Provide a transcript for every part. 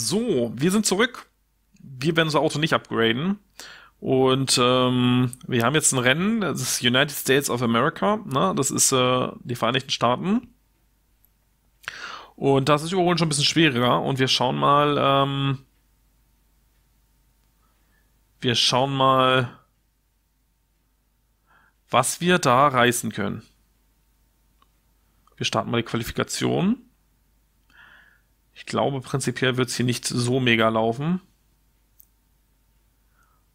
So, wir sind zurück. Wir werden unser Auto nicht upgraden. Und ähm, wir haben jetzt ein Rennen, das ist United States of America, ne? das ist äh, die Vereinigten Staaten. Und das ist Überholen schon ein bisschen schwieriger. Und wir schauen mal, ähm, wir schauen mal, was wir da reißen können. Wir starten mal die Qualifikation. Ich glaube, prinzipiell wird es hier nicht so mega laufen.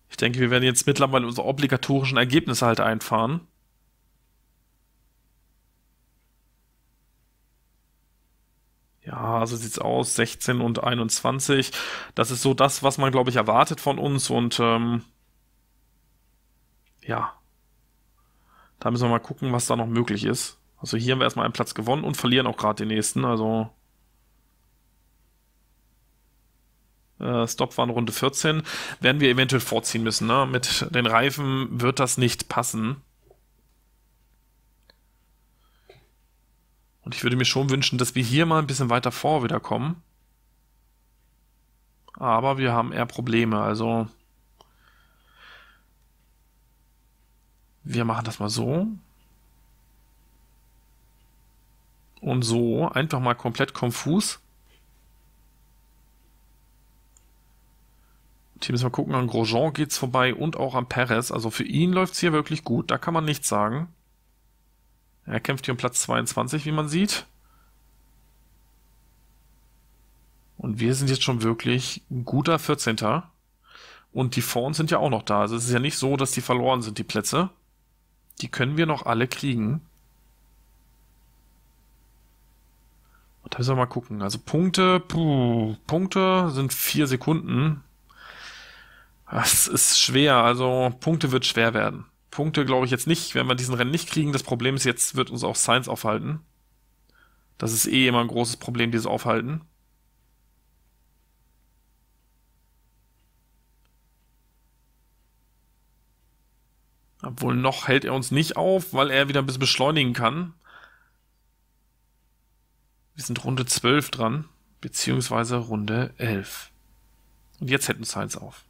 Ich denke, wir werden jetzt mittlerweile unsere obligatorischen Ergebnisse halt einfahren. Ja, so sieht's aus. 16 und 21. Das ist so das, was man, glaube ich, erwartet von uns. Und ähm, ja, da müssen wir mal gucken, was da noch möglich ist. Also hier haben wir erstmal einen Platz gewonnen und verlieren auch gerade den nächsten. Also äh, Stop waren Runde 14, werden wir eventuell vorziehen müssen. Ne? Mit den Reifen wird das nicht passen. Und ich würde mir schon wünschen, dass wir hier mal ein bisschen weiter vor wieder kommen. Aber wir haben eher Probleme, also wir machen das mal so. Und so, einfach mal komplett konfus. Hier müssen wir gucken, an Grosjean geht es vorbei und auch an Perez. Also für ihn läuft es hier wirklich gut. Da kann man nichts sagen. Er kämpft hier um Platz 22, wie man sieht. Und wir sind jetzt schon wirklich ein guter 14. Und die vor uns sind ja auch noch da. Also es ist ja nicht so, dass die verloren sind, die Plätze. Die können wir noch alle kriegen. Und da müssen wir mal gucken. Also Punkte, puh, Punkte sind 4 Sekunden. Das ist schwer, also Punkte wird schwer werden. Punkte glaube ich jetzt nicht, wenn wir diesen Rennen nicht kriegen. Das Problem ist, jetzt wird uns auch Science aufhalten. Das ist eh immer ein großes Problem, dieses Aufhalten. Obwohl noch hält er uns nicht auf, weil er wieder ein bisschen beschleunigen kann. Wir sind Runde 12 dran, beziehungsweise Runde 11. Und jetzt hätten Science auf.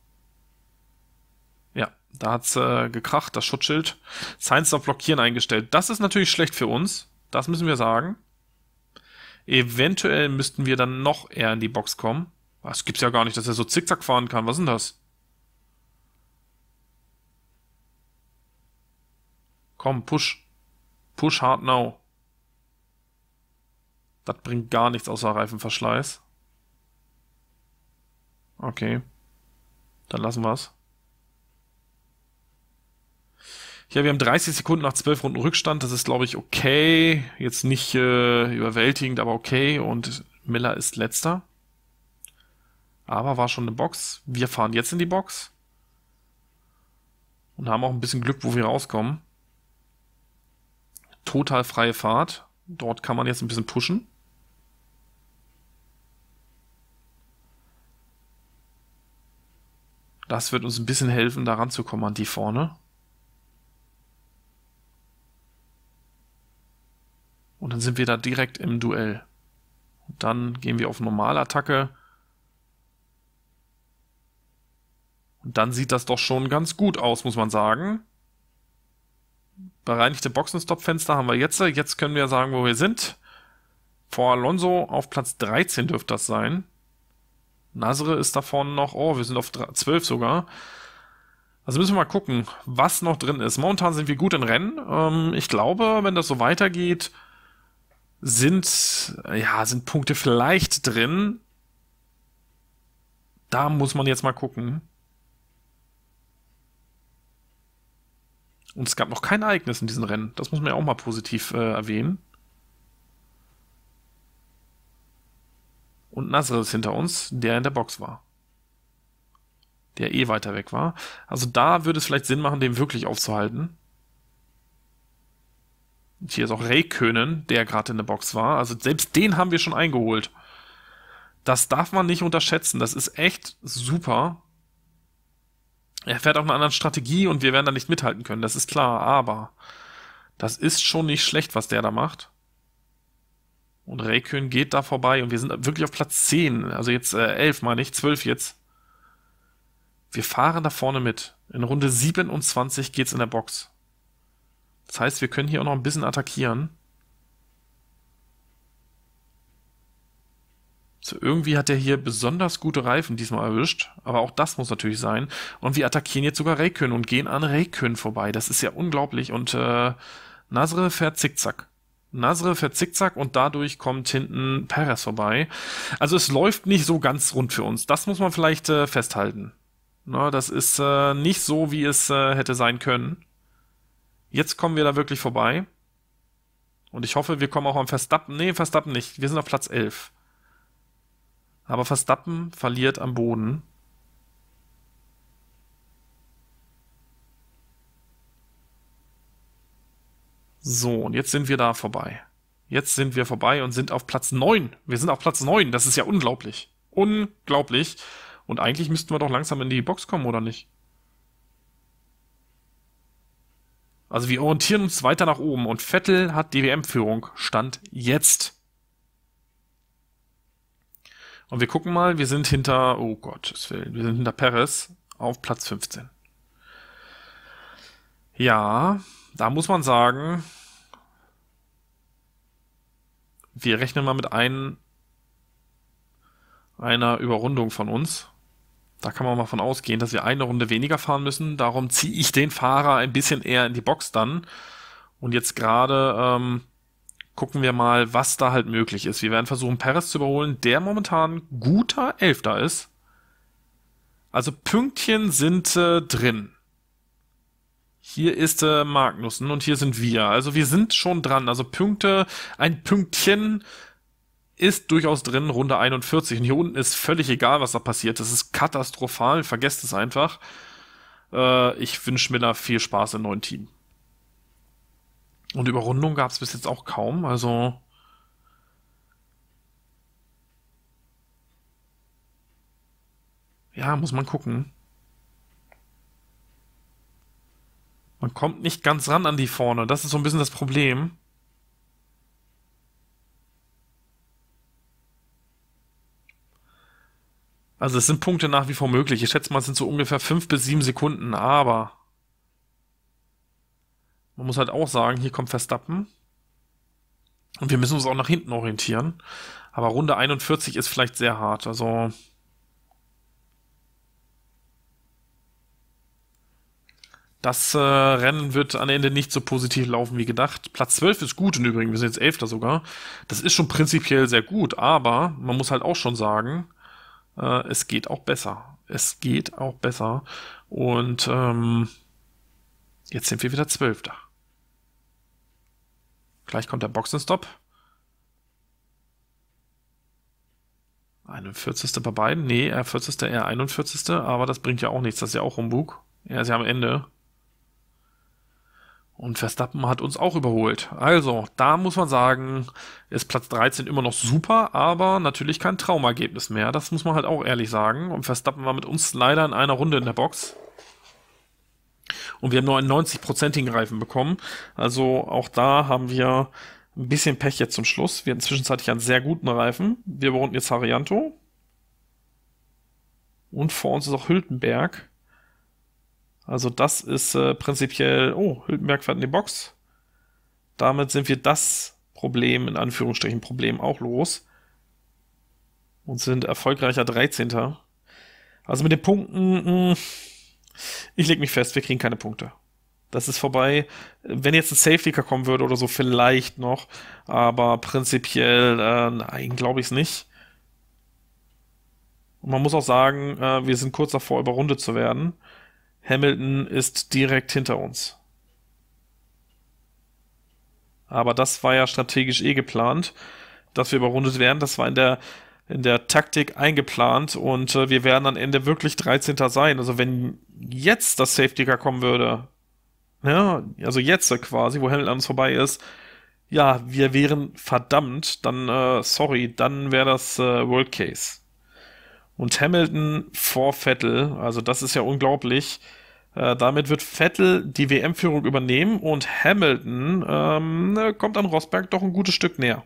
Da hat's äh, gekracht, das Schutzschild. Science auf Blockieren eingestellt. Das ist natürlich schlecht für uns. Das müssen wir sagen. Eventuell müssten wir dann noch eher in die Box kommen. Das gibt es ja gar nicht, dass er so zickzack fahren kann. Was ist denn das? Komm, push. Push hard now. Das bringt gar nichts außer Reifenverschleiß. Okay. Dann lassen wir es. Ja, wir haben 30 Sekunden nach 12 Runden Rückstand. Das ist, glaube ich, okay. Jetzt nicht äh, überwältigend, aber okay. Und Miller ist letzter. Aber war schon eine Box. Wir fahren jetzt in die Box. Und haben auch ein bisschen Glück, wo wir rauskommen. Total freie Fahrt. Dort kann man jetzt ein bisschen pushen. Das wird uns ein bisschen helfen, da ranzukommen an die vorne. Und dann sind wir da direkt im Duell. Und dann gehen wir auf Normalattacke. Und dann sieht das doch schon ganz gut aus, muss man sagen. Bereinigte Boxenstoppfenster haben wir jetzt. Jetzt können wir sagen, wo wir sind. Vor Alonso auf Platz 13 dürfte das sein. Nasre ist da vorne noch, oh, wir sind auf 12 sogar. Also müssen wir mal gucken, was noch drin ist. Momentan sind wir gut in Rennen. Ähm, ich glaube, wenn das so weitergeht, sind, ja, sind Punkte vielleicht drin. Da muss man jetzt mal gucken. Und es gab noch kein Ereignis in diesem Rennen. Das muss man ja auch mal positiv äh, erwähnen. Und Nasr ist hinter uns, der in der Box war. Der eh weiter weg war. Also da würde es vielleicht Sinn machen, den wirklich aufzuhalten. Und hier ist auch Ray Könen, der gerade in der Box war. Also selbst den haben wir schon eingeholt. Das darf man nicht unterschätzen. Das ist echt super. Er fährt auf einer anderen Strategie und wir werden da nicht mithalten können. Das ist klar. Aber das ist schon nicht schlecht, was der da macht. Und Raykön geht da vorbei und wir sind wirklich auf Platz 10, also jetzt äh, 11 meine ich, 12 jetzt. Wir fahren da vorne mit. In Runde 27 geht's in der Box. Das heißt, wir können hier auch noch ein bisschen attackieren. So, irgendwie hat er hier besonders gute Reifen diesmal erwischt, aber auch das muss natürlich sein. Und wir attackieren jetzt sogar Raykön und gehen an Raykön vorbei. Das ist ja unglaublich. Und äh, Nasre fährt zickzack. Nasre fährt zickzack und dadurch kommt hinten Perez vorbei. Also es läuft nicht so ganz rund für uns. Das muss man vielleicht äh, festhalten. Na, das ist äh, nicht so, wie es äh, hätte sein können. Jetzt kommen wir da wirklich vorbei. Und ich hoffe, wir kommen auch am Verstappen. Nee, Verstappen nicht. Wir sind auf Platz 11. Aber Verstappen verliert am Boden. So, und jetzt sind wir da vorbei. Jetzt sind wir vorbei und sind auf Platz 9. Wir sind auf Platz 9. Das ist ja unglaublich. Unglaublich. Und eigentlich müssten wir doch langsam in die Box kommen, oder nicht? Also wir orientieren uns weiter nach oben und Vettel hat die WM-Führung. Stand jetzt. Und wir gucken mal, wir sind hinter, oh Gott, wir sind hinter Perez auf Platz 15. Ja, da muss man sagen, wir rechnen mal mit ein, einer Überrundung von uns. Da kann man mal von ausgehen, dass wir eine Runde weniger fahren müssen. Darum ziehe ich den Fahrer ein bisschen eher in die Box dann. Und jetzt gerade ähm, gucken wir mal, was da halt möglich ist. Wir werden versuchen, Perez zu überholen, der momentan guter Elfter ist. Also Pünktchen sind äh, drin. Hier ist äh, Magnussen und hier sind wir. Also wir sind schon dran. Also Punkte, ein Pünktchen ist durchaus drin, Runde 41. Und hier unten ist völlig egal, was da passiert. Das ist katastrophal. Vergesst es einfach. Äh, ich wünsche Miller viel Spaß im neuen Team. Und Überrundung gab es bis jetzt auch kaum. Also. Ja, muss man gucken. Man kommt nicht ganz ran an die vorne. Das ist so ein bisschen das Problem. Also es sind Punkte nach wie vor möglich. Ich schätze mal, es sind so ungefähr fünf bis sieben Sekunden, aber man muss halt auch sagen, hier kommt Verstappen. Und wir müssen uns auch nach hinten orientieren. Aber Runde 41 ist vielleicht sehr hart. Also. Das äh, Rennen wird am Ende nicht so positiv laufen wie gedacht. Platz 12 ist gut im Übrigen, wir sind jetzt 11. sogar. Das ist schon prinzipiell sehr gut, aber man muss halt auch schon sagen, äh, es geht auch besser. Es geht auch besser. Und ähm, jetzt sind wir wieder Zwölfter. Gleich kommt der Boxenstopp. 41. bei beiden? Nee, er 40 er 41 Aber das bringt ja auch nichts. Das ist ja auch Humbug. Er ist ja am Ende. Und Verstappen hat uns auch überholt. Also, da muss man sagen, ist Platz 13 immer noch super, aber natürlich kein Traumergebnis mehr. Das muss man halt auch ehrlich sagen. Und Verstappen war mit uns leider in einer Runde in der Box. Und wir haben nur einen 90-prozentigen Reifen bekommen. Also auch da haben wir ein bisschen Pech jetzt zum Schluss. Wir hatten zwischenzeitlich einen sehr guten Reifen. Wir überrunden jetzt Harianto. Und vor uns ist auch Hültenberg. Also das ist äh, prinzipiell, oh, Hülkenberg fährt in die Box. Damit sind wir das Problem, in Anführungsstrichen Problem, auch los. Und sind erfolgreicher 13. Also mit den Punkten, hm, ich lege mich fest, wir kriegen keine Punkte. Das ist vorbei. Wenn jetzt ein Safety Car kommen würde oder so, vielleicht noch. Aber prinzipiell, äh, nein, glaube ich es nicht. Und man muss auch sagen, äh, wir sind kurz davor, überrundet zu werden. Hamilton ist direkt hinter uns. Aber das war ja strategisch eh geplant, dass wir überrundet werden. Das war in der, in der Taktik eingeplant und äh, wir werden am Ende wirklich 13. sein. Also wenn jetzt das Safety Car kommen würde, ja, ne, also jetzt quasi, wo Hamilton uns vorbei ist, ja, wir wären verdammt, dann, äh, sorry, dann wäre das äh, World Case und Hamilton vor Vettel. Also das ist ja unglaublich. Äh, damit wird Vettel die WM-Führung übernehmen und Hamilton ähm, kommt an Rosberg doch ein gutes Stück näher.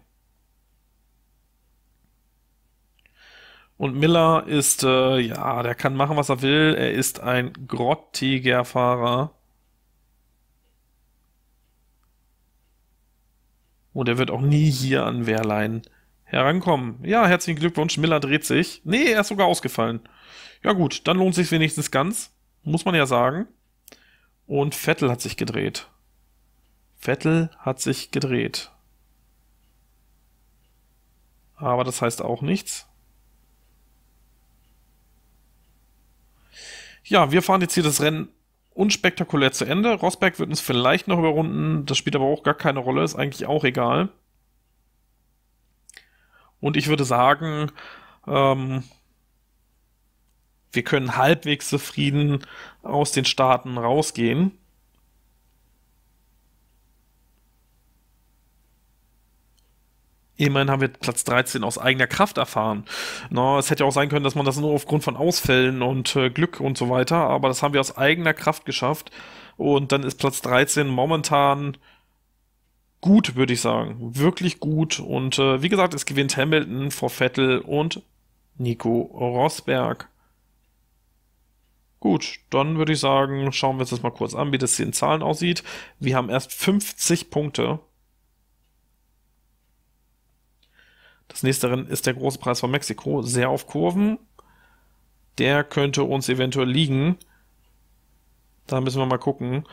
Und Miller ist, äh, ja, der kann machen, was er will. Er ist ein grottiger Fahrer. Und er wird auch nie hier an Wehrlein herankommen. Ja, herzlichen Glückwunsch, Miller dreht sich. Nee, er ist sogar ausgefallen. Ja gut, dann lohnt sich wenigstens ganz, muss man ja sagen. Und Vettel hat sich gedreht. Vettel hat sich gedreht. Aber das heißt auch nichts. Ja, wir fahren jetzt hier das Rennen unspektakulär zu Ende. Rosberg wird uns vielleicht noch überrunden, das spielt aber auch gar keine Rolle, ist eigentlich auch egal. Und ich würde sagen, ähm, wir können halbwegs zufrieden aus den Staaten rausgehen. Immerhin haben wir Platz 13 aus eigener Kraft erfahren. Na, es hätte ja auch sein können, dass man das nur aufgrund von Ausfällen und äh, Glück und so weiter, aber das haben wir aus eigener Kraft geschafft. Und dann ist Platz 13 momentan gut, würde ich sagen. Wirklich gut. Und äh, wie gesagt, es gewinnt Hamilton vor Vettel und Nico Rosberg. Gut, dann würde ich sagen, schauen wir uns das mal kurz an, wie das hier in Zahlen aussieht. Wir haben erst 50 Punkte. Das nächste Rennen ist der große Preis von Mexiko, sehr auf Kurven. Der könnte uns eventuell liegen. Da müssen wir mal gucken.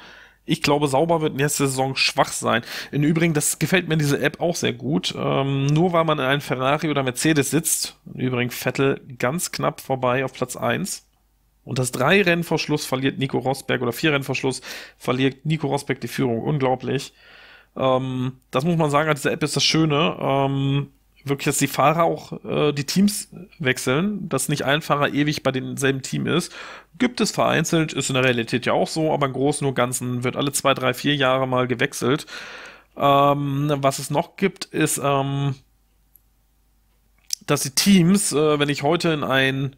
Ich glaube, sauber wird nächste Saison schwach sein. Im Übrigen, das gefällt mir diese App auch sehr gut. Ähm, nur weil man in einem Ferrari oder Mercedes sitzt, im Übrigen Vettel ganz knapp vorbei auf Platz 1. Und das drei Rennen vor Schluss verliert Nico Rosberg oder vier Rennen vor Schluss verliert Nico Rosberg die Führung. Unglaublich. Ähm, das muss man sagen, an dieser App ist das Schöne. Ähm, wirklich, dass die Fahrer auch äh, die Teams wechseln, dass nicht ein Fahrer ewig bei demselben Team ist. Gibt es vereinzelt, ist in der Realität ja auch so, aber im Großen und Ganzen wird alle zwei, drei, vier Jahre mal gewechselt. Ähm, was es noch gibt, ist, ähm, dass die Teams, äh, wenn ich heute in ein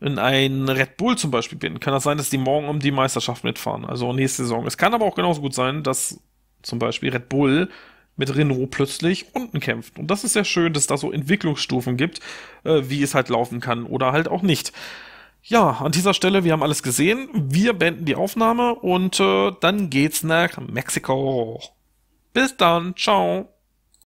in ein Red Bull zum Beispiel bin, kann das sein, dass die morgen um die Meisterschaft mitfahren, also nächste Saison. Es kann aber auch genauso gut sein, dass zum Beispiel Red Bull mit Renault plötzlich unten kämpft. Und das ist sehr schön, dass es da so Entwicklungsstufen gibt, äh, wie es halt laufen kann oder halt auch nicht. Ja, an dieser Stelle, wir haben alles gesehen. Wir beenden die Aufnahme und äh, dann geht's nach Mexiko. Bis dann, ciao.